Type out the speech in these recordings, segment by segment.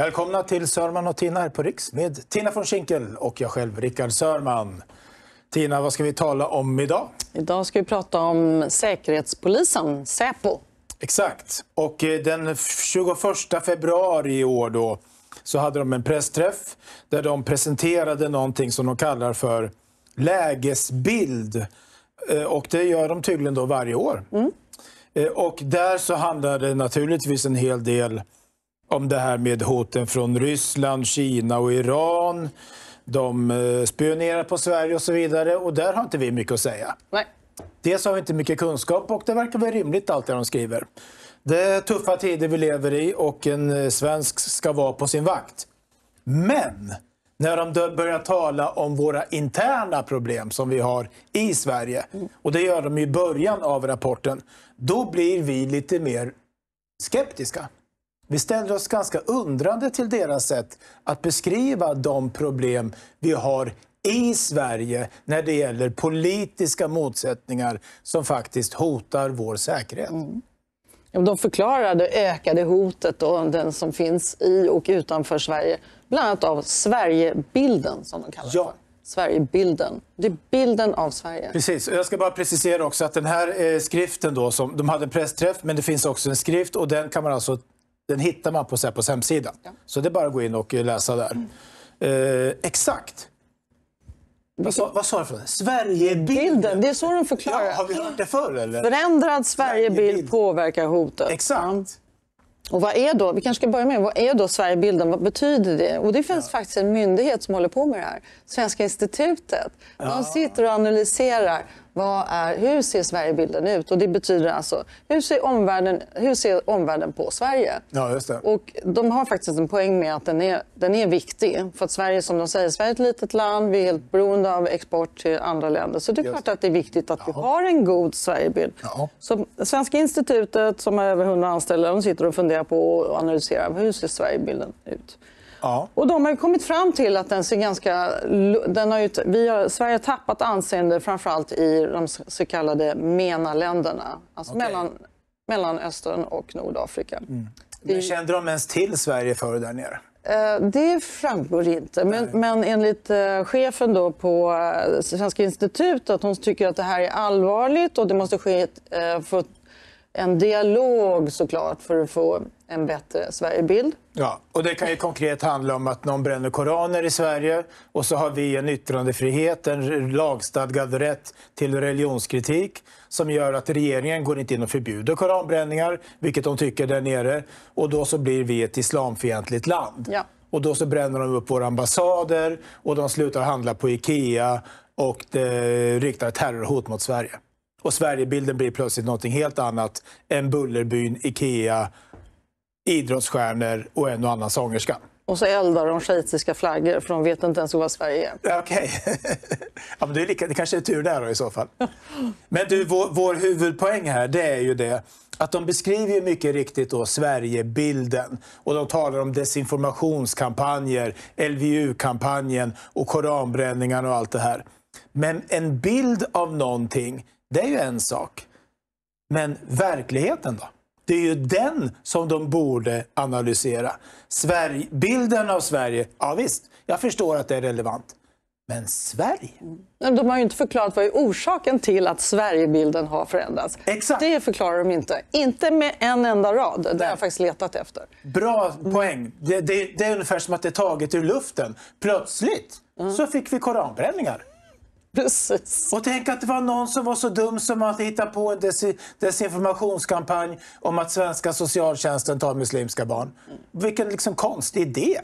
Välkomna till Sörman och Tina här på Riks med Tina von Schinkel och jag själv, Rickard Sörman. Tina, vad ska vi tala om idag? Idag ska vi prata om Säkerhetspolisen, Säpo. Exakt. Och eh, den 21 februari i år då, så hade de en pressträff där de presenterade någonting som de kallar för lägesbild. Eh, och det gör de tydligen då varje år. Mm. Eh, och där så handlar det naturligtvis en hel del om det här med hoten från Ryssland, Kina och Iran. De eh, spionerar på Sverige och så vidare och där har inte vi mycket att säga. Nej. Dels har vi inte mycket kunskap och det verkar vara rimligt allt det de skriver. Det är tuffa tider vi lever i och en eh, svensk ska vara på sin vakt. Men när de börjar tala om våra interna problem som vi har i Sverige, och det gör de i början av rapporten, då blir vi lite mer skeptiska. Vi ställer oss ganska undrande till deras sätt att beskriva de problem vi har i Sverige när det gäller politiska motsättningar som faktiskt hotar vår säkerhet. Mm. De förklarar det ökade hotet då, den som finns i och utanför Sverige, bland annat av Sverigebilden som de kallar det ja. för. Sverigebilden. Det är bilden av Sverige. Precis. Jag ska bara precisera också att den här eh, skriften då, som, de hade en pressträff, men det finns också en skrift och den kan man alltså den hittar man på Säpos hemsida. Ja. Så det är bara att gå in och eh, läsa där. Mm. Eh, exakt. Vad sa, du Sverigebilden? Det är så de förklarar. Ja, har vi hört det förr? Eller? Förändrad Sverigebild, påverkar hotet. Exakt. Och vad är då, vi kanske ska börja med, vad är då Sverigebilden? Vad betyder det? Och det finns ja. faktiskt en myndighet som håller på med det här. Svenska institutet. De sitter och analyserar vad är, hur ser Sverigebilden ut? Och det betyder alltså, hur ser omvärlden, hur ser omvärlden på Sverige? Ja, just det. Och de har faktiskt en poäng med att den är, den är viktig. För att Sverige, som de säger, Sverige är ett litet land. Vi är helt beroende av export till andra länder. Så det är just. klart att det är viktigt att ja. vi har en god Sverigebild. Ja. Svenska institutet, som har över 100 anställda, de sitter och funderar på och analyserar hur ser Sverigebilden ut. Ja. Och de har kommit fram till att den ser ganska... Den har ju, vi har, Sverige har tappat anseende framförallt i de så kallade MENA-länderna. Alltså okay. mellan, Mellanöstern och Nordafrika. Mm. Men kände de ens till Sverige förr där nere? Eh, det framgår inte. Men, men enligt eh, chefen då på eh, Svenska institutet hon tycker att det här är allvarligt och det måste ske ett, en dialog såklart för att få en bättre Sverigebild. Ja, och det kan ju konkret handla om att någon bränner koraner i Sverige och så har vi en yttrandefrihet, en lagstadgad rätt till religionskritik som gör att regeringen går inte in och förbjuder koranbränningar, vilket de tycker där nere, och då så blir vi ett islamfientligt land. Ja. Och då så bränner de upp våra ambassader och de slutar handla på Ikea och det riktar terrorhot mot Sverige. Och Sverigebilden blir plötsligt något helt annat än Bullerbyn, Ikea idrottsstjärnor och en och annan sångerska. Och så eldar de schweiziska flaggor, för de vet inte ens vad Sverige är. Okej. Okay. ja, det, kanske är tur där då, i så fall. Men du, vår, vår huvudpoäng här det är ju det att de beskriver mycket riktigt då Sverigebilden och de talar om desinformationskampanjer, LVU-kampanjen och koranbränningarna och allt det här. Men en bild av någonting, det är ju en sak. Men verkligheten då? Det är ju den som de borde analysera. Sverige, bilden av Sverige, ja visst, jag förstår att det är relevant. Men Sverige? De har ju inte förklarat vad är orsaken till att Sverigebilden har förändrats. Exakt. Det förklarar de inte. Inte med en enda rad. Det har jag faktiskt letat efter. Bra poäng. Det, det, det är ungefär som att det är taget ur luften. Plötsligt mm. så fick vi koranbränningar. Precis. Och tänk att det var någon som var så dum som att hitta på en des desinformationskampanj om att svenska socialtjänsten tar muslimska barn. Vilken liksom konstig idé!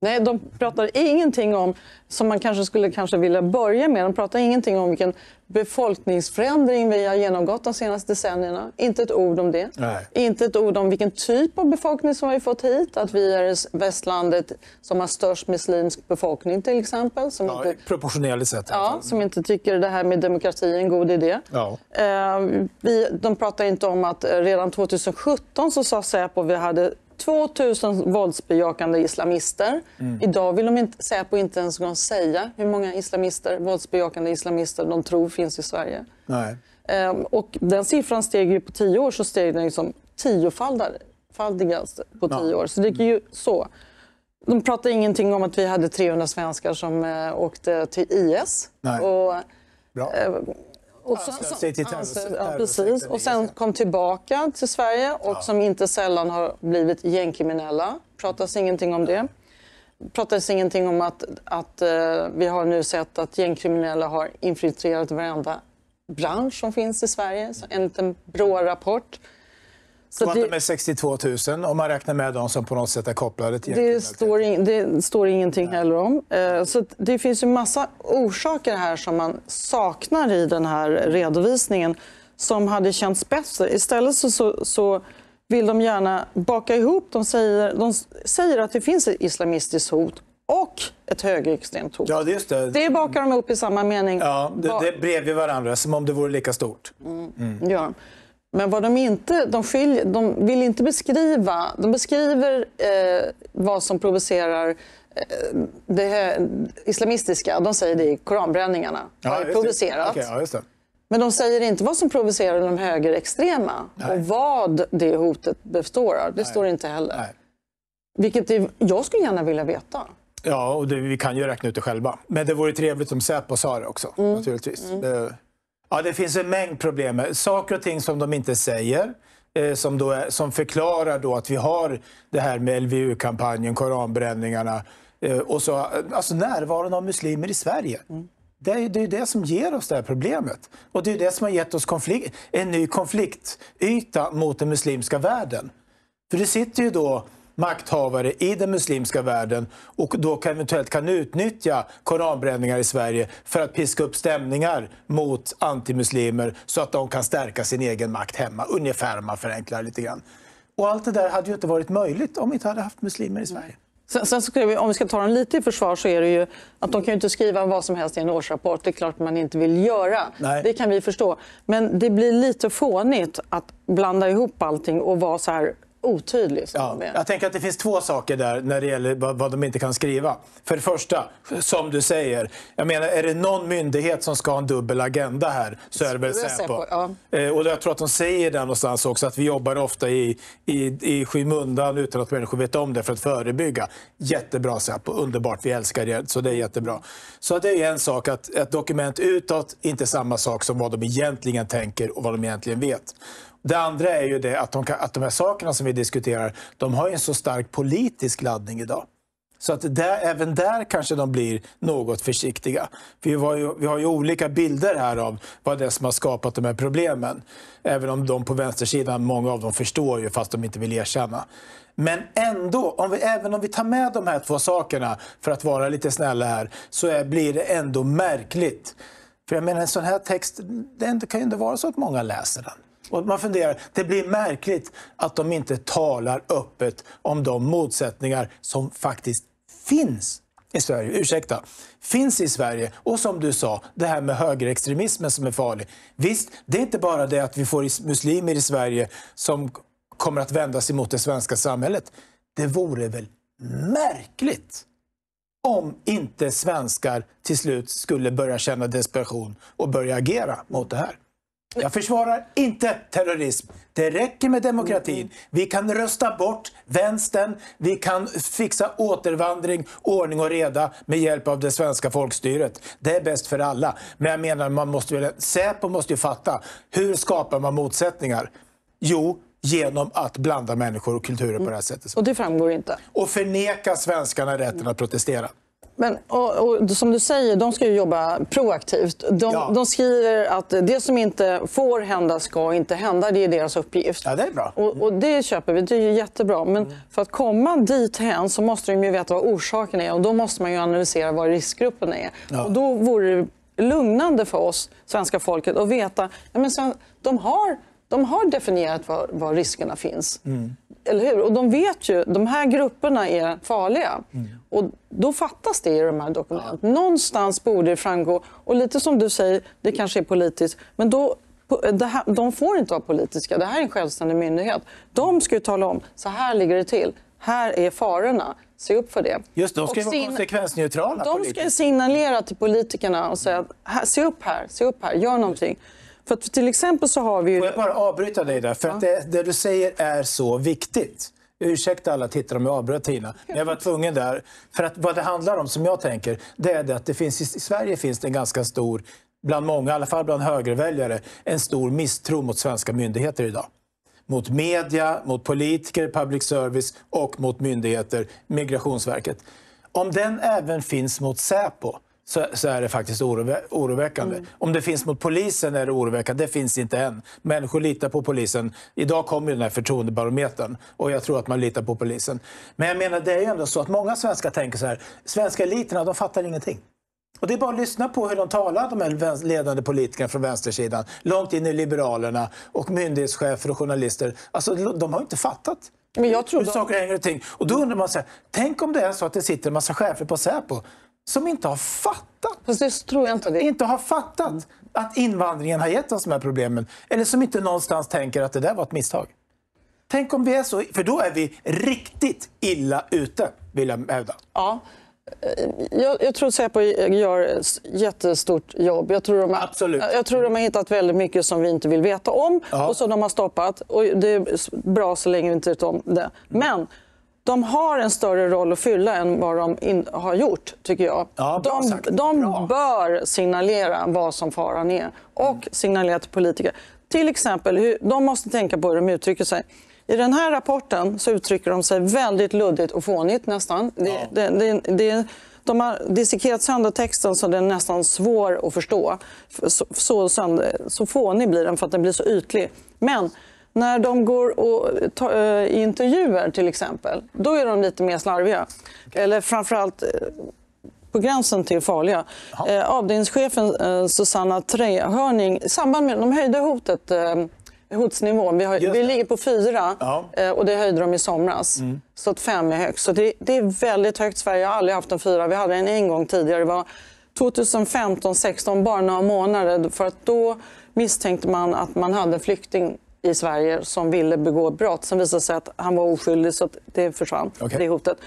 Nej, de pratar ingenting om, som man kanske skulle kanske vilja börja med, de pratar ingenting om vilken befolkningsförändring vi har genomgått de senaste decennierna. Inte ett ord om det. Nej. Inte ett ord om vilken typ av befolkning som vi fått hit. Att vi är västlandet som har störst muslimsk befolkning till exempel. Som ja, inte, proportionellt sett. Ja, som inte tycker det här med demokrati är en god idé. Ja. Eh, de pratar inte om att eh, redan 2017 så sa Säpo att vi hade 2000 våldsbejakande islamister. Mm. Idag vill de inte, Säpo inte ens gång säga hur många islamister, våldsbejakande islamister de tror finns i Sverige. Nej. Ehm, och den siffran steg ju på tio år så steg den liksom tiofaldigast på tio ja. år. Så det gick ju så. De pratade ingenting om att vi hade 300 svenskar som eh, åkte till IS. Nej. Och, Bra. Ehm, och sen, som, anser, ja, precis. och sen kom tillbaka till Sverige och ja. som inte sällan har blivit gängkriminella. pratas ingenting om det. Det pratas ingenting om att, att eh, vi har nu sett att gängkriminella har infiltrerat varenda bransch som finns i Sverige, enligt en Brå-rapport. Så att det... de är 62 000 om man räknar med de som på något sätt är kopplade till det står, in, det står ingenting Nej. heller om. Eh, så det finns ju massa orsaker här som man saknar i den här redovisningen som hade känts bättre. Istället så, så, så vill de gärna baka ihop. De säger, de säger att det finns ett islamistiskt hot och ett högerextremt hot. Ja, just det. det bakar de ihop i samma mening. Ja, det, det är bredvid varandra, som om det vore lika stort. Mm. Mm. Ja. Men vad de inte, de, skiljer, de vill inte beskriva, de beskriver eh, vad som provocerar eh, det islamistiska, de säger det i koranbränningarna, ja, har provocerat. Okay, ja, Men de säger inte vad som provocerar de högerextrema Nej. och vad det hotet består av. Det Nej. står inte heller. Nej. Vilket är, jag skulle gärna vilja veta. Ja, och det, vi kan ju räkna ut det själva. Men det vore trevligt om Säpo sa det också. Mm. Naturligtvis. Mm. Det, Ja, det finns en mängd problem. Saker och ting som de inte säger eh, som, då, som förklarar då att vi har det här med LVU-kampanjen, koranbränningarna eh, och så, eh, alltså närvaron av muslimer i Sverige. Mm. Det är, det är det som ger oss det här problemet. Och det är det som har gett oss konflikt, en ny konfliktyta mot den muslimska världen. För det sitter ju då makthavare i den muslimska världen och då kan, eventuellt kan utnyttja koranbränningar i Sverige för att piska upp stämningar mot antimuslimer så att de kan stärka sin egen makt hemma. Ungefär, om man förenklar lite grann. Och allt det där hade ju inte varit möjligt om vi inte hade haft muslimer i Sverige. Sen, sen om vi ska ta dem lite i försvar så är det ju att de kan ju inte skriva vad som helst i en årsrapport. Det är klart man inte vill göra. Nej. Det kan vi förstå. Men det blir lite fånigt att blanda ihop allting och vara så här otydlig. Ja, jag tänker att det finns två saker där när det gäller vad, vad de inte kan skriva. För det första, som du säger, jag menar, är det någon myndighet som ska ha en dubbel agenda här så är det väl Säpo. Ja. Eh, och jag tror att de säger det någonstans också att vi jobbar ofta i, i, i skymundan utan att människor vet om det för att förebygga. Jättebra Säpo, underbart, vi älskar er, så det är jättebra. Så det är en sak att ett dokument utåt inte är samma sak som vad de egentligen tänker och vad de egentligen vet. Det andra är ju det att de, att de här sakerna som vi diskuterar, de har ju en så stark politisk laddning idag. Så att där, även där kanske de blir något försiktiga. Vi, ju, vi, har ju olika bilder här av vad det är som har skapat de här problemen. Även om de på vänstersidan, många av dem förstår ju fast de inte vill erkänna. Men ändå, om vi, även om vi tar med de här två sakerna för att vara lite snälla här, så är, blir det ändå märkligt. För jag menar en sån här text, det kan ju inte vara så att många läser den. Och man funderar, det blir märkligt att de inte talar öppet om de motsättningar som faktiskt finns i Sverige, ursäkta, finns i Sverige. Och som du sa, det här med högerextremismen som är farlig. Visst, det är inte bara det att vi får muslimer i Sverige som kommer att vända sig mot det svenska samhället. Det vore väl märkligt om inte svenskar till slut skulle börja känna desperation och börja agera mot det här. Jag försvarar inte terrorism. Det räcker med demokratin. Vi kan rösta bort vänstern, vi kan fixa återvandring, ordning och reda med hjälp av det svenska folkstyret. Det är bäst för alla. Men jag menar, man måste, Säpo måste ju fatta, hur skapar man motsättningar? Jo, genom att blanda människor och kulturer på det här sättet. Och det framgår inte? Och förneka svenskarna rätten att protestera. Men, och, och, som du säger, de ska ju jobba proaktivt. De, ja. de, skriver att det som inte får hända ska inte hända. Det är deras uppgift. Ja, det är bra. Och, och Det köper vi. Det är jättebra. Men mm. för att komma dit hän så måste de ju veta vad orsaken är. och Då måste man ju analysera vad riskgruppen är. Ja. Och då vore det lugnande för oss, svenska folket, att veta att ja, de, har, de har definierat var, var riskerna finns. Mm eller hur? Och de vet ju, att de här grupperna är farliga. Mm. Och då fattas det i de här dokumenten. Ja. Någonstans borde det framgå. Och lite som du säger, det kanske är politiskt, men då eh, här, de får inte vara politiska. Det här är en självständig myndighet. De ska ju tala om så här ligger det till. Här är farorna. Se upp för det. Just de ska och vara konsekvensneutrala. De politiker. ska signalera till politikerna och säga se upp här, se upp här, gör någonting. För att till exempel så har vi ju... Får jag bara avbryta dig där? För ja. att det, det du säger är så viktigt. Ursäkta alla tittare om jag avbröt Tina. Men jag var tvungen där. För att vad det handlar om, som jag tänker, det är det att det finns, i Sverige finns det en ganska stor, bland många, i alla fall bland högerväljare, en stor misstro mot svenska myndigheter idag. Mot media, mot politiker, public service och mot myndigheter, Migrationsverket. Om den även finns mot Säpo, så, så är det faktiskt oro, oroväckande. Mm. Om det finns mot polisen är det oroväckande. Det finns inte än. Människor litar på polisen. Idag kommer den här förtroendebarometern och jag tror att man litar på polisen. Men jag menar, det är ju ändå så att många svenskar tänker så här. Svenska eliterna, de fattar ingenting. Och Det är bara att lyssna på hur de talar, de här ledande politikerna från vänstersidan, långt in i Liberalerna och myndighetschefer och journalister. Alltså, de har inte fattat Men jag tror hur de... saker hänger och ting. Och då undrar man, så här, tänk om det är så att det sitter en massa chefer på Säpo som inte har fattat. Fast tror jag inte. Det. Inte har fattat att invandringen har gett oss de här problemen. Eller som inte någonstans tänker att det där var ett misstag. Tänk om vi är så, för då är vi riktigt illa ute, vill jag hävda. Ja. Eh, jag, jag tror att Säpo gör ett jättestort jobb. Jag tror, de har, Absolut. jag tror de har hittat väldigt mycket som vi inte vill veta om ja. och som de har stoppat. Och det är bra så länge vi inte vet om det. Men de har en större roll att fylla än vad de in, har gjort, tycker jag. Ja, de, de bör signalera vad som faran är och mm. signalera till politiker. Till exempel, hur, de måste tänka på hur de uttrycker sig. I den här rapporten så uttrycker de sig väldigt luddigt och fånigt nästan. Ja. Det, det, det, de har dissekerat sönder texten så den är nästan svår att förstå. Så, så, sönder, så fånig blir den för att den blir så ytlig. Men när de går och ta, eh, i intervjuer, till exempel, då är de lite mer slarviga. Okay. Eller framförallt eh, på gränsen till farliga. Eh, avdelningschefen eh, Susanna Trehörning, i samband med de höjde hotet, eh, hotsnivån, vi, har, vi ligger på fyra eh, och det höjde de i somras. Mm. Så att fem är högt. Så det, det, är väldigt högt. Sverige har aldrig haft en fyra. Vi hade en en gång tidigare. Det var 2015-16, bara några månader. För att då misstänkte man att man hade flykting i Sverige som ville begå brott. Sen visade det sig att han var oskyldig, så det försvann. Okay. Det hotet.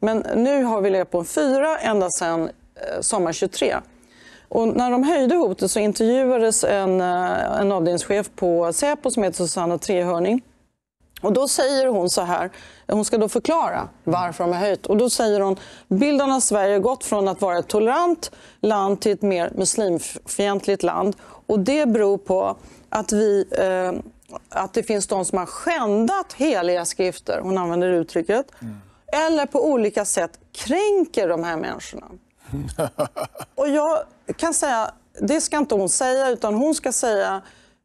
Men nu har vi legat på en fyra ända sedan eh, sommar 23. Och när de höjde hotet så intervjuades en, eh, en avdelningschef på Säpo som heter Susanna Trehörning. Och då säger hon så här, hon ska då förklara varför de har höjt. Och då säger hon, bilden av Sverige har gått från att vara ett tolerant land till ett mer muslimfientligt land. Och det beror på att vi eh, att det finns de som har skändat heliga skrifter, hon använder uttrycket, mm. eller på olika sätt kränker de här människorna. och jag kan säga, det ska inte hon säga, utan hon ska säga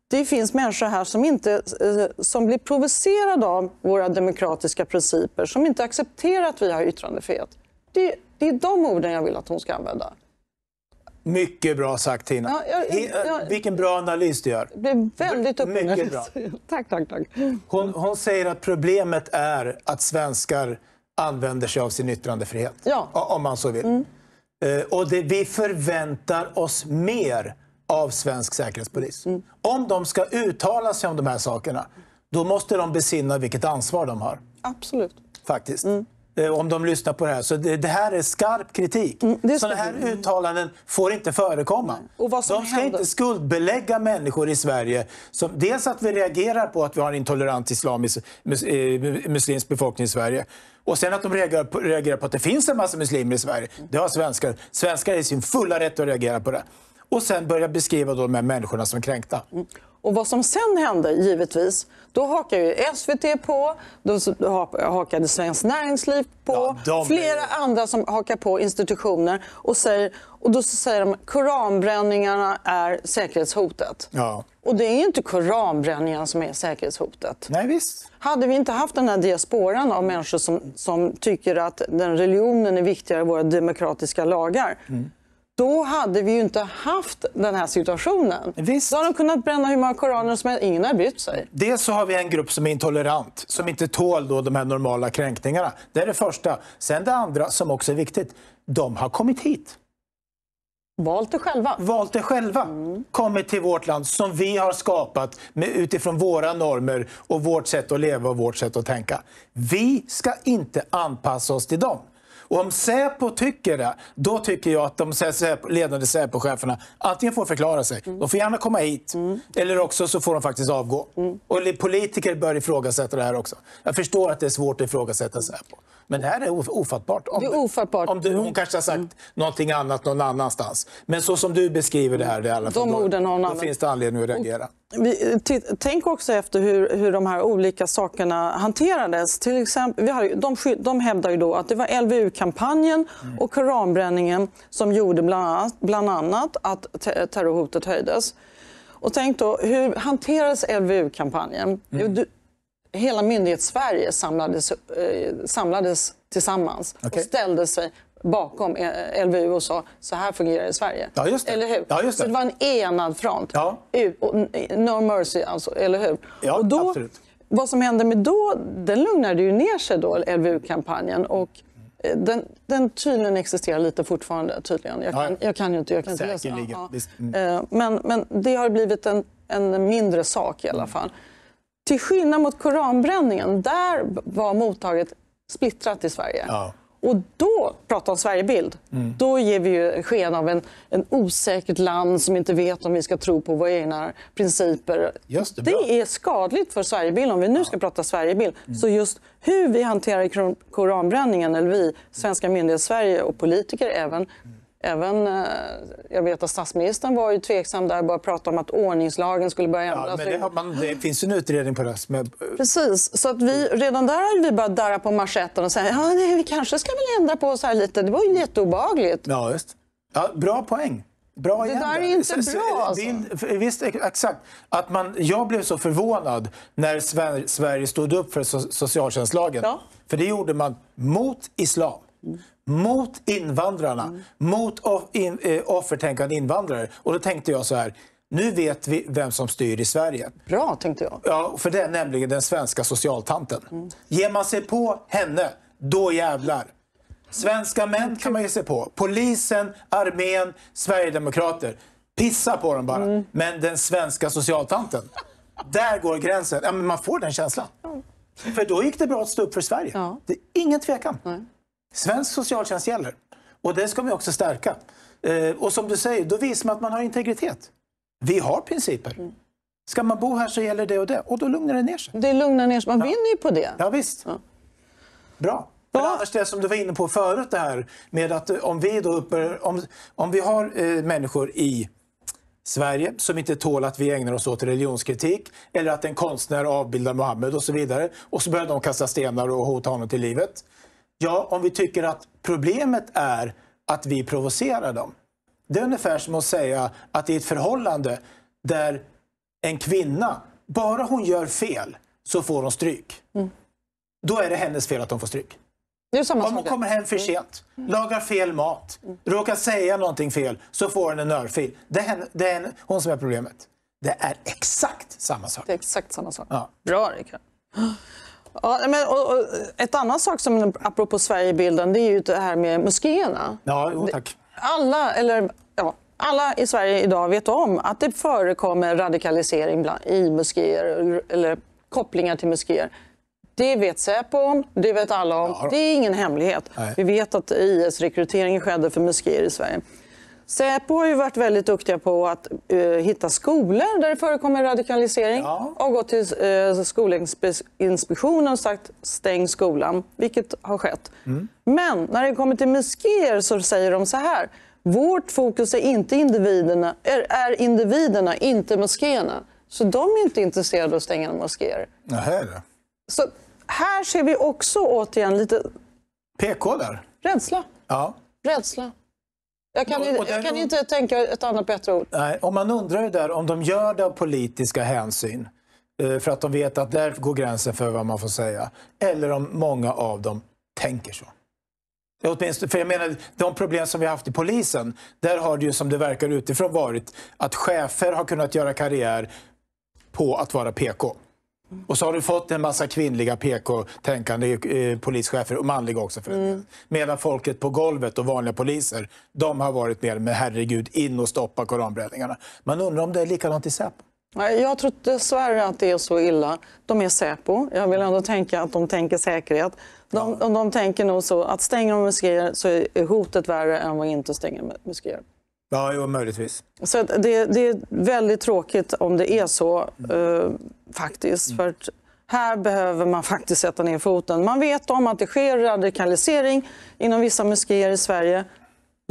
det finns människor här som, inte, eh, som blir provocerade av våra demokratiska principer, som inte accepterar att vi har yttrandefrihet. Det, det är de orden jag vill att hon ska använda. Mycket bra sagt, Tina. Ja, jag, jag, Vilken bra analys du gör. Jag blev väldigt uppmuntrad. tack, tack, tack. Hon, hon, säger att problemet är att svenskar använder sig av sin yttrandefrihet, ja. om man så vill. Mm. Eh, och det, vi förväntar oss mer av svensk säkerhetspolis. Mm. Om de ska uttala sig om de här sakerna, då måste de besinna vilket ansvar de har. Absolut. Faktiskt. Mm. Eh, om de lyssnar på det här. Så det, det här är skarp kritik. Mm, Sådana här uttalanden får inte förekomma. Och vad som de ska händer? inte skuldbelägga människor i Sverige. Som, dels att vi reagerar på att vi har en intolerant islamisk, eh, muslimsk befolkning i Sverige. Och sen att de reagerar på, reagerar på, att det finns en massa muslimer i Sverige. Det har svenskar. Svenskar är i sin fulla rätt att reagera på det. Och sen börja beskriva då de här människorna som kränkta. Mm. Och vad som sen hände, givetvis, då hakade ju SVT på, då hakade Svenskt Näringsliv på, ja, flera andra som hakar på institutioner och säger, och då säger de att koranbränningarna är säkerhetshotet. Ja. Och det är inte koranbränningarna som är säkerhetshotet. Nej, visst. Hade vi inte haft den här diasporan av människor som, som tycker att den religionen är viktigare än våra demokratiska lagar mm då hade vi ju inte haft den här situationen. Visst. Då hade de kunnat bränna hur många koraner som helst. Ingen har brytt sig. Dels så har vi en grupp som är intolerant, som inte tål då de här normala kränkningarna. Det är det första. Sen det andra, som också är viktigt, de har kommit hit. Valt det själva. Valt det själva. Mm. Kommit till vårt land som vi har skapat med, utifrån våra normer och vårt sätt att leva och vårt sätt att tänka. Vi ska inte anpassa oss till dem. Och om Säpo tycker det, då tycker jag att de ledande Säpo-cheferna antingen får förklara sig, mm. de får gärna komma hit, mm. eller också så får de faktiskt avgå. Mm. Och politiker bör ifrågasätta det här också. Jag förstår att det är svårt att ifrågasätta Säpo. Men det här är ofattbart. Om, det är ofattbart. Om du, hon kanske har sagt mm. någonting annat någon annanstans. Men så som du beskriver det här, det alla de fall, orden då, då finns det anledning att reagera. Vi, eh, tänk också efter hur, hur de här olika sakerna hanterades. Till exempel, vi har, de, de hävdar ju då att det var LVU-kampanjen mm. och koranbränningen som gjorde bland annat, bland annat att te terrorhotet höjdes. Och tänk då, hur hanterades LVU-kampanjen? Mm hela myndighets-Sverige samlades, eh, samlades tillsammans okay. och ställde sig bakom eh, LVU och sa så här fungerar det i Sverige. Ja, det. Eller hur? Ja, det. Så det var en enad front. Ja. No mercy, alltså, eller hur? Ja, och då, absolut. Vad som hände med då, den lugnade ju ner sig då, LVU-kampanjen. Och eh, den, den tydligen existerar lite fortfarande. Tydligen. Jag, kan, jag kan ju inte, jag kan inte läsa. Ja. Mm. Eh, men, men det har blivit en, en mindre sak i alla mm. fall. Mm. Till skillnad mot koranbränningen, där var mottaget splittrat i Sverige. Ja. Och då, prata om Sverigebild, mm. då ger vi ju sken av en, en osäkert land som inte vet om vi ska tro på våra egna principer. Just det, det är skadligt för Sverigebild, Om vi nu ja. ska prata Sverigebild, mm. så just hur vi hanterar koranbränningen, eller vi, svenska myndigheter, Sverige och politiker även, Även, eh, jag vet att statsministern var ju tveksam där och började prata om att ordningslagen skulle börja ändras. Ja, men det, har man, det finns ju en utredning på det. Med... Precis, så att vi, redan där hade vi börjat darra på marschetten och säga ja, vi kanske ska väl ändra på oss här lite. Det var ju jätteobehagligt. Ja, just. Ja, bra poäng. Bra det där är inte bra. Alltså. Visst, exakt. Att man, jag blev så förvånad när Sverige stod upp för socialtjänstlagen. Ja. För det gjorde man mot islam mot invandrarna, mm. mot of, in, eh, offertänkande invandrare. Och då tänkte jag så här, nu vet vi vem som styr i Sverige. Bra, tänkte jag. Ja, för det är nämligen den svenska socialtanten. Mm. Ger man sig på henne, då jävlar. Svenska män kan man ge sig på. Polisen, armén, sverigedemokrater. Pissa på dem bara. Mm. Men den svenska socialtanten, där går gränsen. Ja, men man får den känslan. Mm. För då gick det bra att stå upp för Sverige. Ja. Det är ingen tvekan. Nej. Svensk socialtjänst gäller och det ska vi också stärka. Eh, och som du säger, då visar man att man har integritet. Vi har principer. Mm. Ska man bo här så gäller det och det. Och då lugnar det ner sig. Det lugnar ner sig. Man ja. vinner ju på det. Ja, visst. Ja. Bra. Men annars det som du var inne på förut det här med att eh, om vi, då uppe, om, om vi har eh, människor i Sverige som inte tål att vi ägnar oss åt religionskritik eller att en konstnär avbildar Mohammed och så vidare och så börjar de kasta stenar och hota honom till livet. Ja, om vi tycker att problemet är att vi provocerar dem. Det är ungefär som att säga att i ett förhållande där en kvinna, bara hon gör fel så får hon stryk. Mm. Då är det hennes fel att hon får stryk. Om hon kommer hem för mm. sent, lagar fel mat, mm. råkar säga någonting fel så får hon en örfil. Det är, henne, det är hon som är problemet. Det är exakt samma sak. Det är exakt samma sak. Ja. Bra Rickard. Ja, men, och, och, ett annan sak, som, apropå Sverigebilden, det är ju det här med moskéerna. Ja, tack. Alla, eller, ja, alla i Sverige idag vet om att det förekommer radikalisering bland, i moskéer, eller kopplingar till moskéer. Det vet Säpo om, det vet alla om. Ja, det är ingen hemlighet. Nej. Vi vet att IS-rekryteringen skedde för moskéer i Sverige. Säpo har ju varit väldigt duktiga på att uh, hitta skolor där det förekommer radikalisering ja. och gått till uh, Skolinspektionen och sagt stäng skolan, vilket har skett. Mm. Men när det kommer till moskéer så säger de så här. Vårt fokus är, inte individerna, är, är individerna, inte moskéerna. Så de är inte intresserade av att stänga moskéer. Ja, här. Så här ser vi också återigen lite... PK där? Rädsla. Ja. Rädsla. Jag kan, ju, jag kan inte tänka ett annat bättre ord. Nej, om man undrar ju där om de gör det av politiska hänsyn eh, för att de vet att där går gränsen för vad man får säga. Eller om många av dem tänker så. Åtminstone, för jag menar, de problem som vi haft i polisen, där har det ju som det verkar utifrån varit att chefer har kunnat göra karriär på att vara PK. Och så har du fått en massa kvinnliga PK-tänkande eh, polischefer, och manliga också för mm. Medan folket på golvet och vanliga poliser, de har varit mer med herregud, in och stoppa koranbränningarna. Man undrar om det är likadant i Säpo? Nej, jag tror dessvärre att det är så illa. De är Säpo. Jag vill ändå tänka att de tänker säkerhet. De, ja. de tänker nog så att stänger de moskéer så är hotet värre än vad inte stänger moskéer. Ja, jo, möjligtvis. Så det, det, är väldigt tråkigt om det är så, eh, faktiskt. Mm. För här behöver man faktiskt sätta ner foten. Man vet om att det sker radikalisering inom vissa moskéer i Sverige.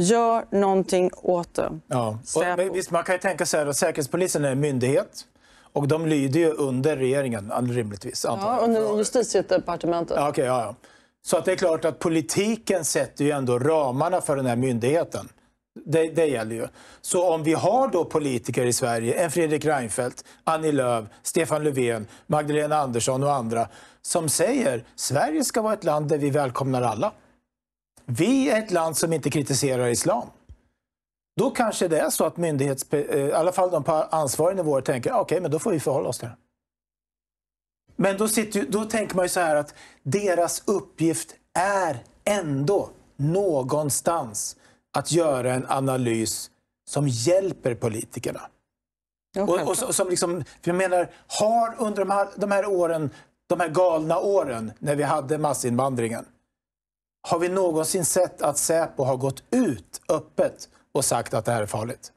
Gör någonting åt det. Ja. Och, visst, man kan ju tänka sig att Säkerhetspolisen är en myndighet. Och de lyder ju under regeringen, rimligtvis. Ja, under Justitiedepartementet. Ja, okay, ja, ja. Så att det är klart att politiken sätter ju ändå ramarna för den här myndigheten. Det, det, gäller ju. Så om vi har då politiker i Sverige, en Fredrik Reinfeldt, Annie Lööf, Stefan Löfven, Magdalena Andersson och andra, som säger Sverige ska vara ett land där vi välkomnar alla. Vi är ett land som inte kritiserar islam. Då kanske det är så att myndighets... Eh, I alla fall de på ansvarig nivå tänker ah, okej, okay, men då får vi förhålla oss till det. Men då, sitter, då tänker man ju så här att deras uppgift är ändå någonstans att göra en analys som hjälper politikerna. och, och, och, som liksom, för jag menar, har under de här, de här åren, de här galna åren när vi hade massinvandringen, har vi någonsin sett att Säpo har gått ut öppet och sagt att det här är farligt?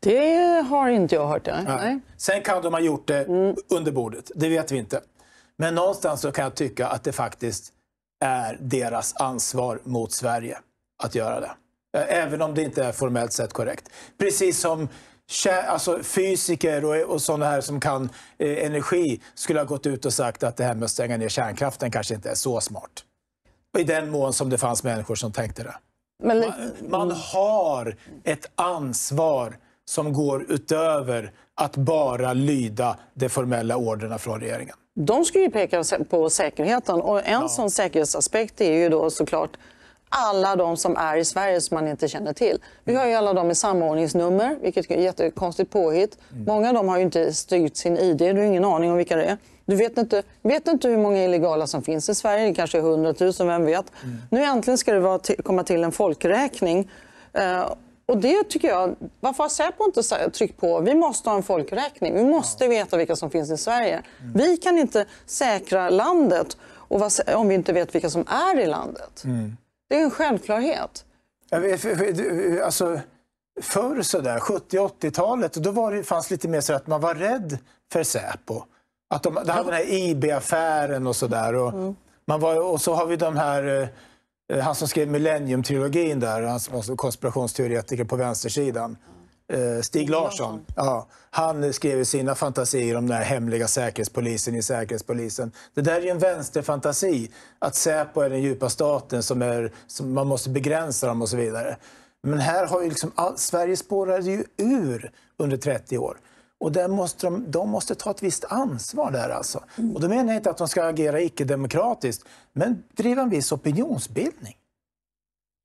Det har inte jag hört. Det. Nej. Sen kan de ha gjort det mm. under bordet, det vet vi inte. Men någonstans så kan jag tycka att det faktiskt är deras ansvar mot Sverige att göra det. Eh, även om det inte är formellt sett korrekt. Precis som alltså fysiker och, och sådana här som kan eh, energi skulle ha gått ut och sagt att det här med att stänga ner kärnkraften kanske inte är så smart. I den mån som det fanns människor som tänkte det. Men... Man, man har ett ansvar som går utöver att bara lyda de formella orderna från regeringen. De ska ju peka på säkerheten och en ja. sån säkerhetsaspekt är ju då såklart alla de som är i Sverige som man inte känner till. Vi har ju alla de med samordningsnummer, vilket är ett jättekonstigt påhitt. Mm. Många av dem har ju inte styrt sin ID, du har ingen aning om vilka det är. Du vet inte, vet inte hur många illegala som finns i Sverige, det kanske är 100 000, vem vet. Mm. Nu äntligen ska det vara komma till en folkräkning. Uh, och det tycker jag, varför har Säpo inte tryckt på? Vi måste ha en folkräkning. Vi måste veta vilka som finns i Sverige. Mm. Vi kan inte säkra landet och om vi inte vet vilka som är i landet. Mm. Det är en självklarhet. alltså, förr sådär, 70-80-talet, då var det, fanns lite mer så att man var rädd för Säpo. Att de, de hade den här IB-affären och sådär. Och, mm. och så har vi de här, eh, han som skrev Millennium-trilogin där, han som var konspirationsteoretiker på vänstersidan. Mm. Eh, Stig Larsson, ja, han skrev sina fantasier om den här hemliga säkerhetspolisen i Säkerhetspolisen. Det där är ju en vänsterfantasi, att Säpo är den djupa staten som, är, som man måste begränsa dem och så vidare. Men här har ju liksom, all, Sverige spårade ju ur under 30 år. Och där måste de, de måste ta ett visst ansvar där alltså. Mm. Och då menar jag inte att de ska agera icke-demokratiskt, men driva en viss opinionsbildning.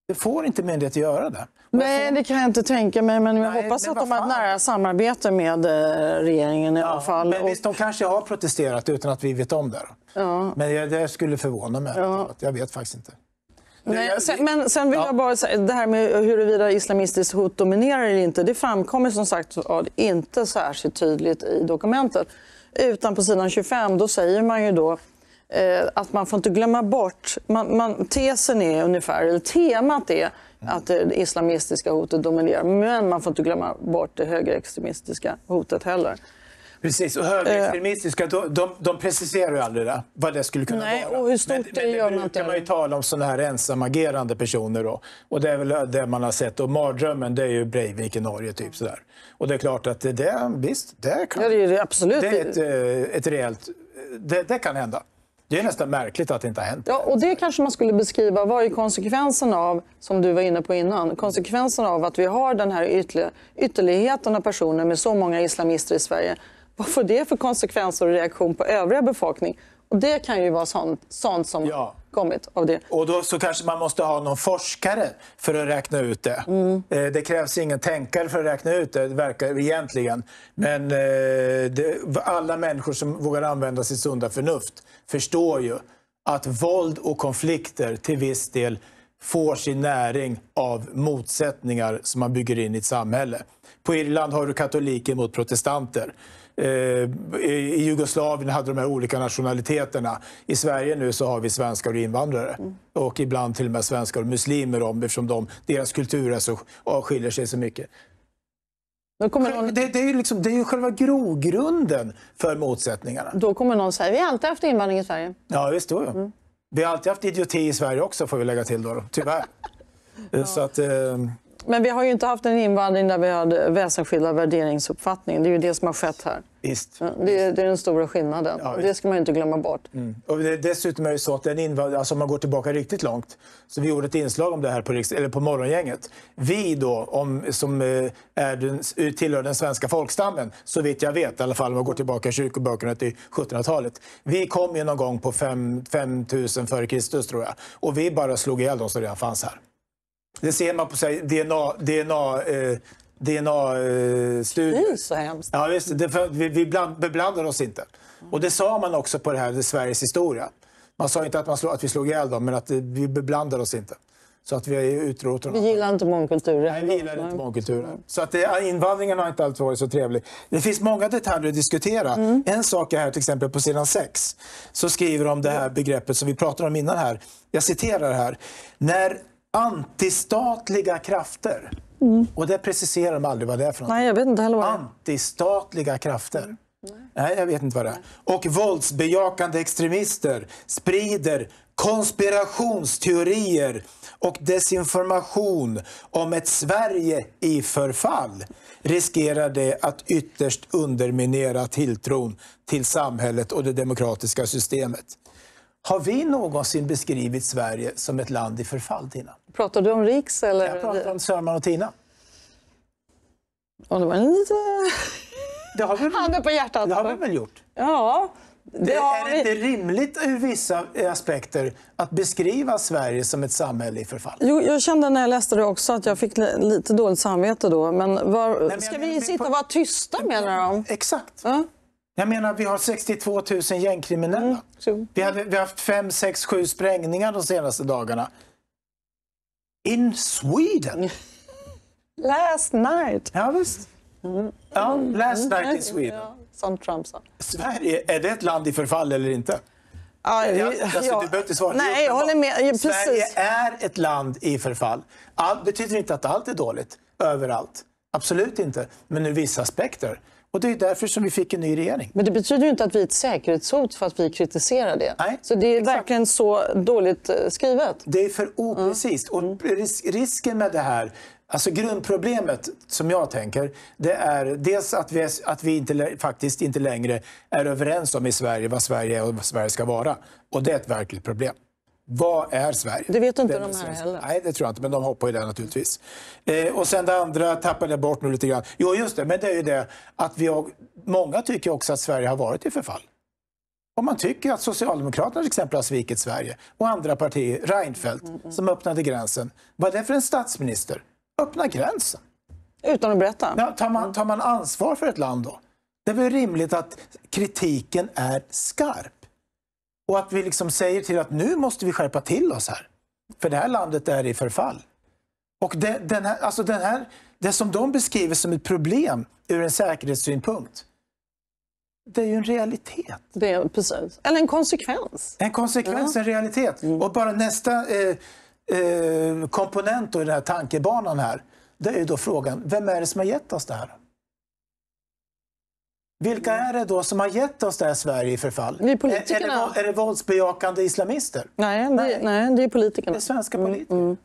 Det får inte myndigheter göra det. Nej, det kan jag inte tänka mig. Men jag Nej, hoppas men att de har ett nära samarbete med eh, regeringen i ja, alla fall. Men visst, de kanske har protesterat utan att vi vet om det. Ja. Men det skulle förvåna mig. Ja. Jag vet faktiskt inte. Nej, sen, men sen vill jag bara säga, det här med huruvida islamistiskt hot dominerar eller inte, det framkommer som sagt inte särskilt tydligt i dokumentet. Utan på sidan 25, då säger man ju då eh, att man får inte glömma bort... Man, man, tesen är ungefär, eller temat är att det islamistiska hotet dominerar. Men man får inte glömma bort det högerextremistiska hotet heller. Precis, och eh, högerextremistiska, de, de, de preciserar ju aldrig det, vad det skulle kunna Nej, vara. Och hur stort men, det men gör man inte. man ju tala om sådana här ensamagerande personer då. Och det är väl det man har sett. Och mardrömmen, det är ju Breivik i Norge, typ sådär. Och det är klart att det, visst, det kan... Ja, det är absolut. Det är ett, eh, ett rejält... Det, det kan hända. Det är nästan märkligt att det inte har hänt. Ja, och det kanske man skulle beskriva. Vad är konsekvensen av, som du var inne på innan, konsekvensen av att vi har den här ytterlig, ytterligheten av personer med så många islamister i Sverige? Vad får det för konsekvenser och reaktion på övriga befolkning? Och det kan ju vara sånt, sånt som ja kommit av det. Och då så kanske man måste ha någon forskare för att räkna ut det. Mm. Eh, det krävs ingen tänkare för att räkna ut det, det verkar egentligen. Men eh, det, alla människor som vågar använda sitt sunda förnuft förstår ju att våld och konflikter till viss del får sin näring av motsättningar som man bygger in i ett samhälle. På Irland har du katoliker mot protestanter. Eh, I Jugoslavien hade de här olika nationaliteterna. I Sverige nu så har vi svenskar och invandrare. Mm. Och ibland till och med svenskar och muslimer om, eftersom de, deras kulturer så, skiljer sig så mycket. Någon... Det, det, är ju liksom, det är ju själva grogrunden för motsättningarna. Då kommer någon säga vi har alltid haft invandring i Sverige. Ja, visst. Då, Mm. Vi har alltid haft idioti i Sverige också, får vi lägga till då. Tyvärr. ja. så att, eh... Men vi har ju inte haft en invandring där vi hade väsensskilda värderingsuppfattningar. Det är ju det som har skett här. Visst. Det, är, det är den stora skillnaden. Ja, det ska man inte glömma bort. Mm. Och dessutom är det så att den invandring, alltså om man går tillbaka riktigt långt, så vi gjorde ett inslag om det här på, eller på Morgongänget. Vi då, om, som eh, är den, eh, tillhör den svenska folkstammen, så vitt jag vet, i alla fall om man går tillbaka i kyrkoböckerna till 1700-talet. Vi kom ju någon gång på 5000 f.Kr. tror jag. Och vi bara slog ihjäl de som redan fanns här. Det ser man på DNA-studier. DNA, eh, DNA-studier. Eh, mm, så hemskt. Ja, vi, vi bland, beblandar oss inte. Mm. Och det sa man också på det här Sveriges historia. Man sa inte att, man slog, att vi slog ihjäl dem, men att eh, vi beblandar oss inte. Så att vi utrotar Vi gillar inte mångkulturer. Nej, vi gillar inte mångkulturer. Så att det, invandringen har inte alltid varit så trevlig. Det finns många detaljer att diskutera. Mm. En sak är här till exempel på sidan 6. Så skriver de det här begreppet som vi pratade om innan här. Jag citerar här. När antistatliga krafter. Mm. Och det preciserar de aldrig vad det är för något. Nej, jag vet inte heller vad det är. Antistatliga krafter. Mm. Nej. Nej, jag vet inte vad det är. Och våldsbejakande extremister sprider konspirationsteorier och desinformation om ett Sverige i förfall riskerar det att ytterst underminera tilltron till samhället och det demokratiska systemet. Har vi någonsin beskrivit Sverige som ett land i förfall, Tina? Pratar du om Riks? Eller? Jag pratar om Sörman och Tina. Och det var lite... Det har vi väl, Handen på hjärtat. Det har vi väl gjort? Ja. Det, det är vi... inte rimligt ur vissa aspekter att beskriva Sverige som ett samhälle i förfall? Jo, jag kände när jag läste det också att jag fick lite dåligt samvete då. Men, var... Nej, men ska vi men, sitta och vara tysta menar de? Exakt. Ja. Jag menar, vi har 62 000 gängkriminella. Mm. Vi, hade, vi har haft 5, 6, 7 sprängningar de senaste dagarna in Sweden. Last night. Ja, visst. Mm. Ja, last night in Sweden. Ja, som Trump sa. Sverige, är det ett land i förfall eller inte? Ah, ja, alltså, ja. Du behöver inte svara. Nej, jag håller med. Ja, Sverige är ett land i förfall. Det betyder inte att allt är dåligt överallt. Absolut inte. Men ur vissa aspekter. Och det är därför som vi fick en ny regering. Men det betyder inte att vi är ett säkerhetshot för att vi kritiserar det. Nej, så det är exakt. verkligen så dåligt eh, skrivet. Det är för oprecist. Mm. Och risken med det här Alltså grundproblemet som jag tänker, det är dels att vi, att vi inte, faktiskt inte längre är överens om i Sverige vad Sverige är och vad Sverige ska vara. Och det är ett verkligt problem. Vad är Sverige? Det vet inte de här svensk? heller. Nej, det tror jag inte, men de hoppar ju där naturligtvis. Eh, och sen det andra tappade jag bort nu lite grann. Jo, just det, men det är ju det att vi har, många tycker också att Sverige har varit i förfall. Och man tycker att Socialdemokraterna till exempel har svikit Sverige och andra partier, Reinfeldt, mm. mm. som öppnade gränsen. Vad är det för en statsminister? Öppna gränsen! Utan att berätta? Ja, tar, man, mm. tar man ansvar för ett land då? Det är väl rimligt att kritiken är skarp? Och att vi liksom säger till att nu måste vi skärpa till oss här. För det här landet är i förfall. Och det, den här, alltså den här, det som de beskriver som ett problem ur en säkerhetssynpunkt, det är ju en realitet. Det är, precis. Eller en konsekvens. En konsekvens, ja. en realitet. Mm. Och bara nästa eh, eh, komponent i den här tankebanan här, det är ju då frågan, vem är det som har gett oss det här? Vilka mm. är det då som har gett oss det här Sverige i förfall? Det är, politikerna. Är, det, är det våldsbejakande islamister? Nej, det, nej. nej, det är politikerna. Det är svenska mm, politiker. Mm, mm.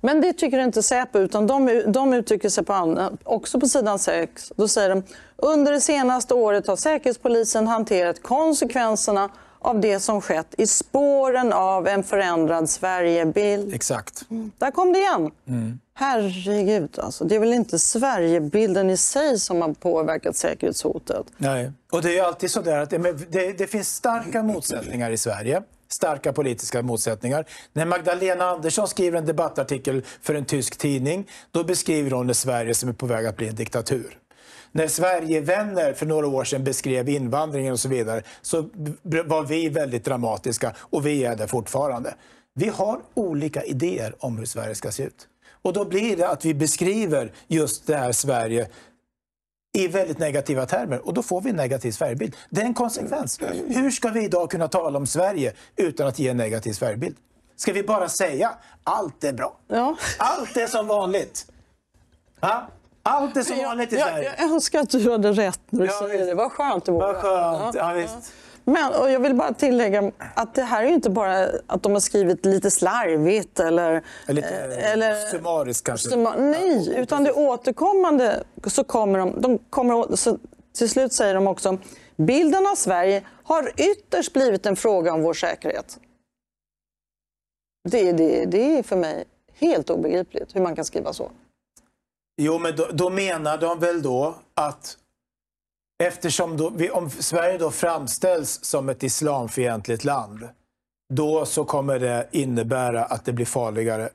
Men det tycker inte Säpo, utan de, de uttrycker sig på annat. Också på sidan 6. Då säger de under det senaste året har Säkerhetspolisen hanterat konsekvenserna av det som skett i spåren av en förändrad Sverigebild. Exakt. Mm. Där kom det igen. Mm. Herregud, alltså. det är väl inte Sverigebilden i sig som har påverkat säkerhetshotet? Nej, och det är alltid så där att det, det, det finns starka motsättningar i Sverige starka politiska motsättningar. När Magdalena Andersson skriver en debattartikel för en tysk tidning, då beskriver hon det Sverige som är på väg att bli en diktatur. När Sverigevänner för några år sedan beskrev invandringen och så vidare, så var vi väldigt dramatiska och vi är det fortfarande. Vi har olika idéer om hur Sverige ska se ut. Och då blir det att vi beskriver just det här Sverige i väldigt negativa termer och då får vi en negativ Sverigebild. Det är en konsekvens. Mm. Mm. Hur ska vi idag kunna tala om Sverige utan att ge en negativ Sverigebild? Ska vi bara säga allt är bra? Ja. Allt är som vanligt? Ha? Allt är som vanligt i Sverige. Jag, jag, önskar att du hade rätt när du ja, säger visst. det. Vad skönt det vore. Vad skönt. Ja, ja, men, och jag vill bara tillägga att det här är inte bara att de har skrivit lite slarvigt eller... Lite, eh, eller summariskt, kanske. Summar, nej, utan det återkommande så kommer de... de kommer, så, till slut säger de också bilden av Sverige har ytterst blivit en fråga om vår säkerhet. Det, det, det är för mig helt obegripligt hur man kan skriva så. Jo, men då, då menar de väl då att Eftersom då, om Sverige då framställs som ett islamfientligt land, då så kommer det innebära att det blir farligare.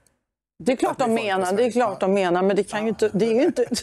Det är klart de menar, det är klart de menar, men det kan ju inte... Det är inte...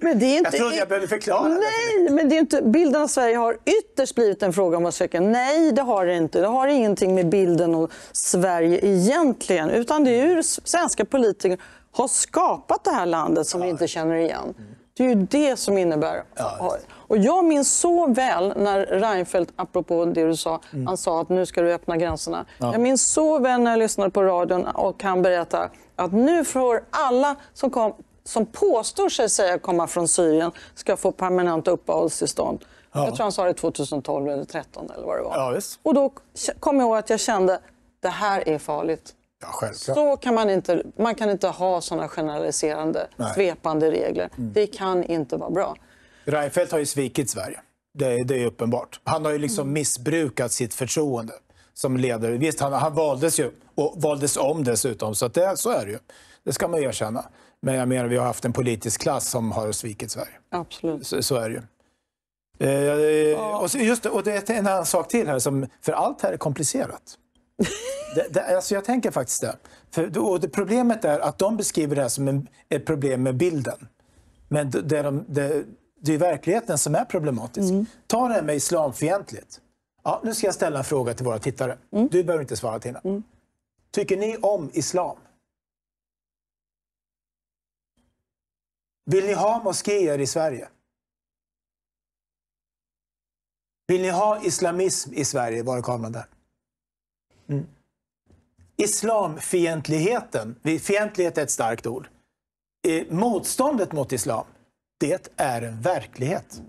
Men det är inte, jag trodde jag behövde förklara. Nej, men det är inte, bilden av Sverige har ytterst blivit en fråga om att söka. Nej, det har det inte. Det har ingenting med bilden av Sverige egentligen, utan det är ju svenska politiker har skapat det här landet som vi inte känner igen. Mm. Det är ju det som innebär... Ja, och jag minns så väl när Reinfeldt, apropå det du sa, mm. han sa att nu ska du öppna gränserna. Ja. Jag minns så väl när jag lyssnade på radion och han berättade att nu får alla som, kom, som påstår sig säga komma från Syrien ska få permanent uppehållstillstånd. Ja. Jag tror han sa det 2012 eller 2013 eller vad det var. Ja, och då kom jag ihåg att jag kände, det här är farligt. Ja, självklart. Så kan man, inte, man kan inte ha såna generaliserande, Nej. svepande regler. Mm. Det kan inte vara bra. Reinfeldt har ju svikit Sverige. Det, det är uppenbart. Han har ju liksom mm. missbrukat sitt förtroende som ledare. Visst, han, han, valdes ju och valdes om dessutom, så, det, så är det ju. Det ska man erkänna. Men jag menar, vi har haft en politisk klass som har svikit Sverige. Absolut. Så, så är det ju. Eh, och, så, just, och det är en annan sak till här, som, för allt här är komplicerat det, det, alltså jag tänker faktiskt det. För, och det Problemet är att de beskriver det här som en, ett problem med bilden. Men det, det är, de, det, det är verkligheten som är problematisk. Mm. Ta det här med islamfientligt. Ja, nu ska jag ställa en fråga till våra tittare. Mm. Du behöver inte svara Tina. Mm. Tycker ni om islam? Vill ni ha moskéer i Sverige? Vill ni ha islamism i Sverige? Var är kameran där? Mm. Islamfientligheten, fientlighet är ett starkt ord. Eh, motståndet mot islam, det är en verklighet.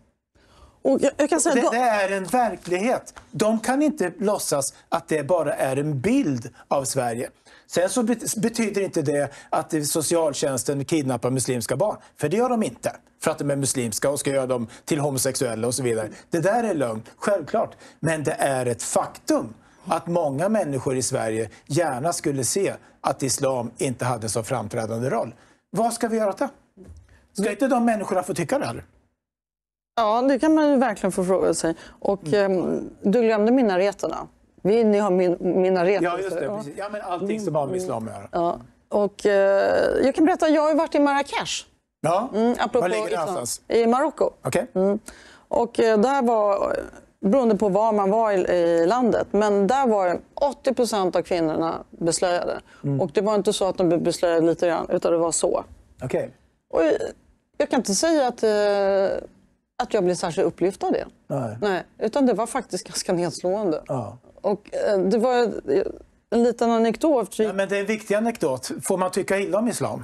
Jag, jag säga, det, det, är en verklighet. De kan inte låtsas att det bara är en bild av Sverige. Sen så betyder inte det att socialtjänsten kidnappar muslimska barn, för det gör de inte. För att de är muslimska och ska göra dem till homosexuella och så vidare. Det där är lögn, självklart. Men det är ett faktum att många människor i Sverige gärna skulle se att islam inte hade så framträdande roll. Vad ska vi göra åt det? Ska inte de människorna få tycka det? Ja, det kan man ju verkligen få fråga sig. Och mm. um, du glömde minareterna. Vi, ni har min, minareter. Ja, just det. Ja. men allting som har med islam att göra. Ja. Och, uh, jag kan berätta, jag har varit i Marrakesh. Ja, mm, var ligger det någonstans? I Marocko. Okay. Mm. Och uh, där var beroende på var man var i, i landet. Men där var 80 av kvinnorna beslöjade. Mm. Och det var inte så att de blev beslöjade lite grann, utan det var så. Okay. Och jag, jag kan inte säga att, eh, att jag blev särskilt upplyft av det. Nej. Nej. utan det var faktiskt ganska nedslående. Ja. Och eh, det var en liten anekdot. Ja, men det är en viktig anekdot. Får man tycka illa om islam?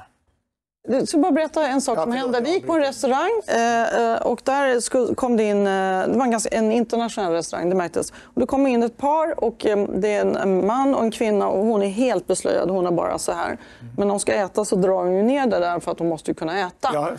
Så bara berätta en sak som hände. Vi gick på en restaurang eh, eh, och där kom det in, eh, det var en, ganska, en internationell restaurang, det märktes. Och det kom in ett par och det är en man och en kvinna och hon är helt beslöjad, hon är bara så här. Mm. Men när hon ska äta så drar hon ju ner det där för att hon måste ju kunna äta. Ja,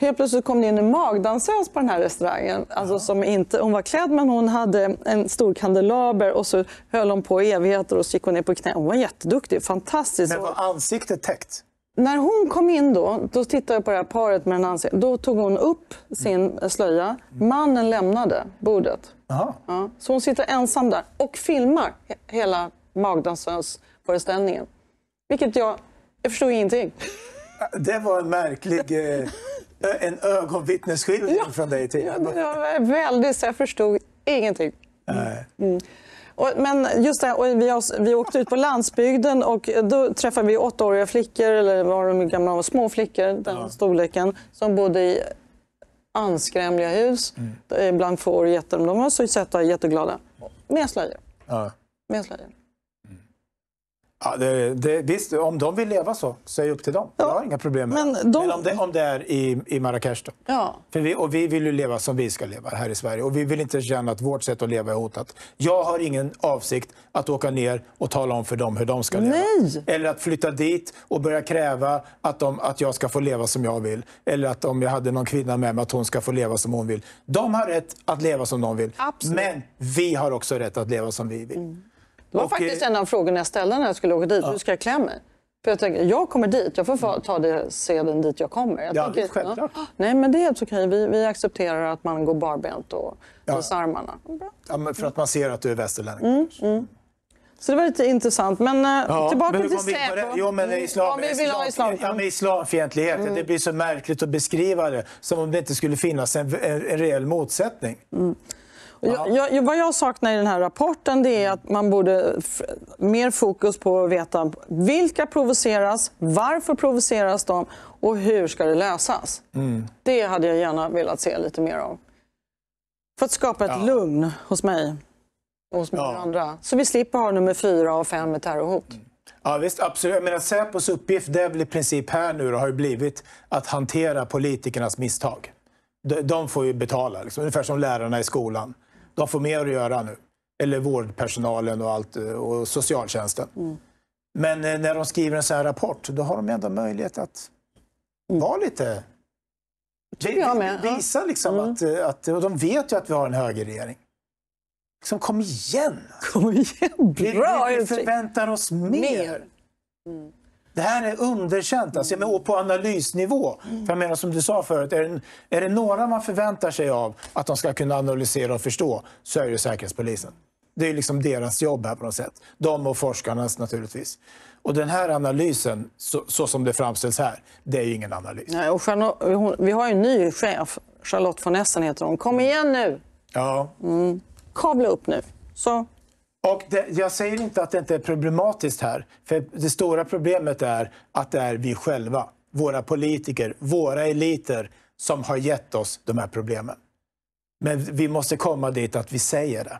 Helt plötsligt kom det in en magdansös på den här restaurangen. Alltså som inte, hon var klädd men hon hade en stor kandelaber och så höll hon på i evigheter och så gick hon ner på knä. Hon var jätteduktig, fantastisk. Men var ansiktet täckt? När hon kom in då, då tittade jag på det här paret med den anse- Då tog hon upp sin slöja. Mannen lämnade bordet. Ja, så hon sitter ensam där och filmar hela Magdansens föreställningen. Vilket jag, jag förstod ingenting. Det var en märklig eh, en ögonvittnesskildring från dig, Tina. Ja, det var väldigt, så jag förstod ingenting. Nej. Mm. Och, men just det, och vi, har, vi åkte ut på landsbygden och då träffade vi åttaåriga flickor, eller var de gamla små flickor, den ja. storleken, som bodde i anskrämliga hus. Mm. Ibland eh, får och getter. De var så söta jätteglada. Med slöjor. Ja. Med slöjor. Ja, det, det, visst, om de vill leva så, säg upp till dem. Ja. Jag har inga problem med men det. De... Men om det, om det är i, i Marrakesh då? Ja. För vi, och vi vill ju leva som vi ska leva här i Sverige och vi vill inte känna att vårt sätt att leva är hotat. Jag har ingen avsikt att åka ner och tala om för dem hur de ska leva. Nej. Eller att flytta dit och börja kräva att, de, att jag ska få leva som jag vill. Eller att om jag hade någon kvinna med mig, att hon ska få leva som hon vill. De har rätt att leva som de vill. Absolut. Men vi har också rätt att leva som vi vill. Mm. Det var och, faktiskt eh, en av frågorna jag ställde när jag skulle åka dit. Ja. Hur ska jag klä mig? För jag tänker, jag kommer dit. Jag får ta det seden dit jag kommer. Jag ja, tänker, självklart. Ja. Nej, men det är helt okej. Vi, vi accepterar att man går barbent och ja. armarna. Ja, men för att man ser att du är västerlänning. Mm, mm. Så det var lite intressant. Men eh, ja, tillbaka men till Säpo. Jo, men islam, ja, vi vill ha islam. Ja, islamfientlighet. Mm. Det blir så märkligt att beskriva det som om det inte skulle finnas en, en, en reell motsättning. Mm. Jag, jag, vad jag saknar i den här rapporten det är att man borde mer fokus på att veta vilka provoceras, varför provoceras de och hur ska det lösas. Mm. Det hade jag gärna velat se lite mer av. För att skapa ett ja. lugn hos mig och hos många ja. andra. Så vi slipper ha nummer fyra och fem med terrorhot. Mm. Ja, visst, absolut. Jag menar, Säpos uppgift det är väl i princip här nu då, har blivit att hantera politikernas misstag. De, de får ju betala, liksom. ungefär som lärarna i skolan. De får mer att göra nu. Eller vårdpersonalen och allt eh, och socialtjänsten. Mm. Men eh, när de skriver en sån här rapport, då har de ändå möjlighet att mm. vara lite... Visa liksom mm. att, eh, att... Och de vet ju att vi har en högerregering. Liksom, kom igen! Kom igen! Bra vi, vi förväntar oss mer. mer. Mm. Det här är underkänt alltså, men, på analysnivå. Mm. För jag menar, som du sa förut, är det, är det några man förväntar sig av att de ska kunna analysera och förstå så är det Säkerhetspolisen. Det är liksom deras jobb här på något sätt. De och forskarnas naturligtvis. Och den här analysen, så, så som det framställs här, det är ju ingen analys. Nej, och Charlotte, hon, vi har ju en ny chef, Charlotte von Essen heter hon. Kom igen nu! Ja. Mm. Kavla upp nu, så och det, jag säger inte att det inte är problematiskt här. För Det stora problemet är att det är vi själva, våra politiker, våra eliter som har gett oss de här problemen. Men vi måste komma dit att vi säger det.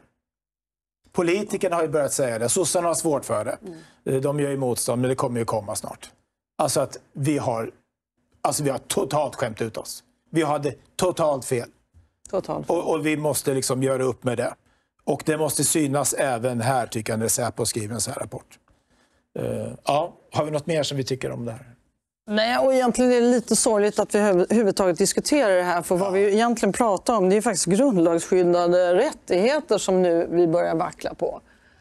Politikerna har ju börjat säga det. Sossarna har svårt för det. Mm. De gör ju motstånd, men det kommer ju komma snart. Alltså att vi har, alltså vi har totalt skämt ut oss. Vi hade totalt fel. Totalt. Och, och vi måste liksom göra upp med det. Och det måste synas även här, tycker jag, när Säpo skriver en sån här rapport. Uh, ja, har vi något mer som vi tycker om det här? Nej, och egentligen är det lite sorgligt att vi överhuvudtaget diskuterar det här. För vad vi egentligen pratar om det är faktiskt grundlagsskyddade rättigheter som nu vi börjar vackla på.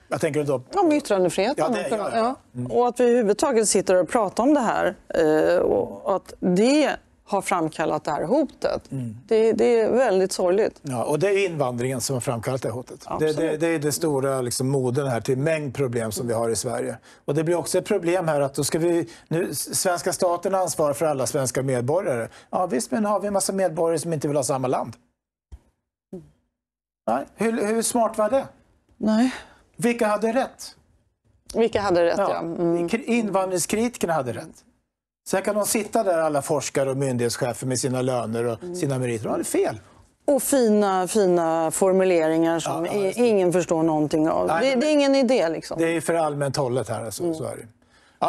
Vad tänker du då? Om yttrandefriheten. Ja, det, ja, ja. Mm. Och att vi överhuvudtaget sitter och pratar om det här. Eh, och att det har framkallat det här hotet. Mm. Det, det, är väldigt sorgligt. Ja, och det är invandringen som har framkallat det hotet. Det, det, det, är det stora liksom, moden här till mängd problem som vi har i Sverige. Och det blir också ett problem här att då ska vi, nu, svenska staten ansvarar för alla svenska medborgare. Ja, visst, men har vi en massa medborgare som inte vill ha samma land? Mm. Nej, hur, hur smart var det? Nej. Vilka hade rätt? Vilka hade rätt, ja. ja. Mm. Invandringskritikerna hade rätt. Sen kan de sitta där, alla forskare och myndighetschefer med sina löner och mm. sina meriter. De hade fel. Och fina, fina formuleringar som ja, ja, ingen förstår någonting av. Nej, det, det, är ingen idé. Liksom. Det är för allmänt hållet här. Alltså, mm. så är det.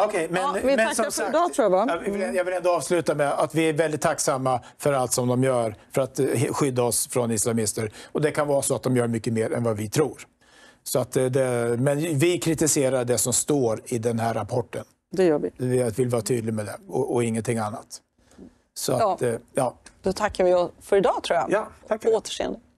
Okay, men, ja, vi men som sagt, idag, tror jag, jag vill, mm. jag, vill, ändå avsluta med att vi är väldigt tacksamma för allt som de gör för att eh, skydda oss från islamister. Och Det kan vara så att de gör mycket mer än vad vi tror. Så att eh, det, men vi kritiserar det som står i den här rapporten. Det gör vi. Vi vill vara tydliga med det och, och ingenting annat. Så ja. Att, eh, ja. Då tackar vi för idag, tror jag. Ja, tackar. På återseende.